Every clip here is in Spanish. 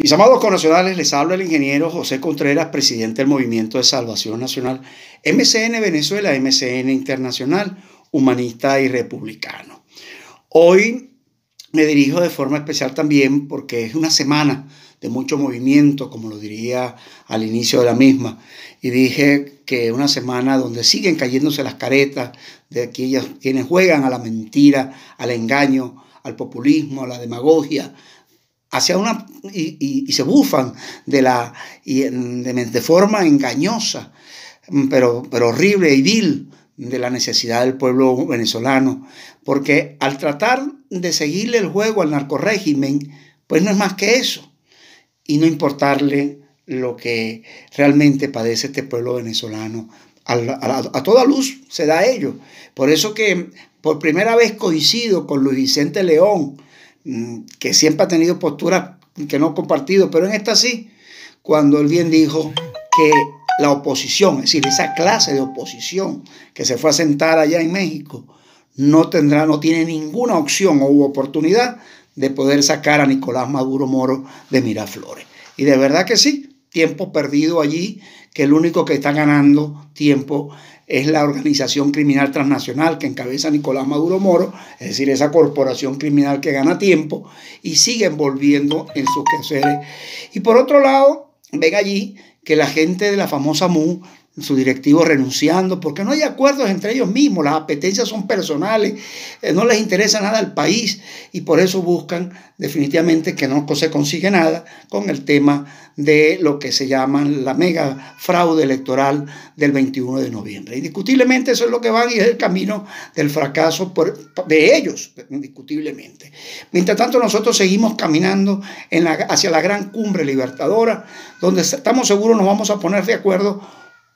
Mis amados nacionales, les hablo el ingeniero José Contreras, presidente del Movimiento de Salvación Nacional, MCN Venezuela, MCN Internacional, humanista y republicano. Hoy me dirijo de forma especial también porque es una semana de mucho movimiento, como lo diría al inicio de la misma, y dije que una semana donde siguen cayéndose las caretas de aquellos quienes juegan a la mentira, al engaño, al populismo, a la demagogia, hacia una y, se bufan de la y de, forma engañosa, mm, pero, pero horrible y e vil de la necesidad del pueblo venezolano, porque al tratar de seguirle el juego al narcorégimen, pues no es más que eso, y no importarle lo que realmente padece este pueblo venezolano. a toda luz se da ello. Por eso que por primera vez coincido con Luis Vicente León, Mm, que siempre ha tenido posturas que no he compartido, pero en esta sí, cuando él bien dijo que la oposición, es decir, esa clase de oposición que se fue a sentar allá en México, no tendrá, no tiene ninguna opción o oportunidad de poder sacar a Nicolás Maduro Moro de Miraflores. Y de verdad que sí, tiempo perdido allí, que el único que está ganando tiempo es la organización criminal transnacional que encabeza Nicolás Maduro Moro, es decir, esa corporación criminal que gana tiempo y sigue envolviendo en sus quehaceres. Y por otro lado, ven allí que la gente de la famosa MU su directivo renunciando, porque no hay acuerdos entre ellos mismos, las apetencias son personales, eh, no les interesa nada al país y por eso buscan definitivamente que no se consigue nada con el tema de lo que se llama la mega fraude electoral del 21 de noviembre. Indiscutiblemente eso es lo que van y es el camino del fracaso de ellos, indiscutiblemente. Mientras tanto nosotros seguimos caminando en hacia la gran cumbre libertadora, donde estamos seguros nos vamos a poner de acuerdo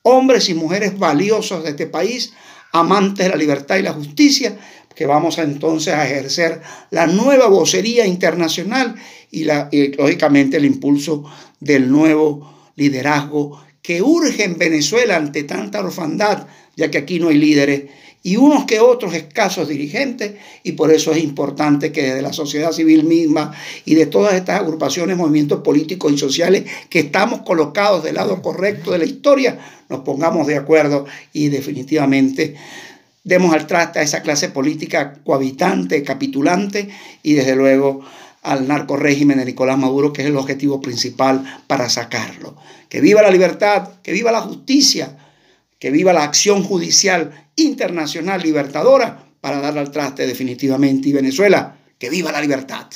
hombres y mujeres valiosos de este país, amantes de la libertad y la justicia, que vamos entonces a ejercer la nueva vocería internacional y, la, y, lógicamente el impulso del nuevo liderazgo que urge en Venezuela ante tanta orfandad, ya que aquí no hay líderes, y unos que otros escasos dirigentes, y por eso es importante que desde la sociedad civil misma y de todas estas agrupaciones, movimientos políticos y sociales que estamos colocados del lado correcto de la historia, nos pongamos de acuerdo y definitivamente demos al traste a esa clase política cohabitante, capitulante y desde luego al narco de Nicolás Maduro, que es el objetivo principal para sacarlo. Que viva la libertad, que viva la justicia, que viva la acción judicial internacional libertadora para darle al traste definitivamente y Venezuela, que viva la libertad.